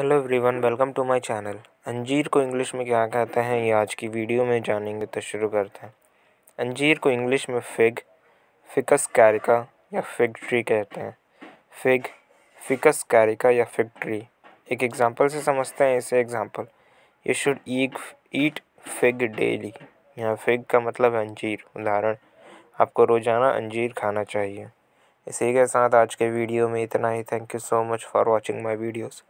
hello everyone welcome to my channel अंजीर को English में क्या कहते हैं ये आज की वीडियो में जानेंगे तो शुरू करते हैं अंजीर को इंग्लिश में फिग फिकस कैरिका या फिग ट्री कहते हैं फिग फिकस कैरिका या फिग ट्री एक एग्जांपल से समझते हैं इसे example you should eat eat fig daily यहाँ फिग का मतलब है अंजीर उदाहरण आपको रोज़ाना अंजीर खाना चाहिए इसी के साथ आज के वीडियो में इतना ही thank you so much for watching my videos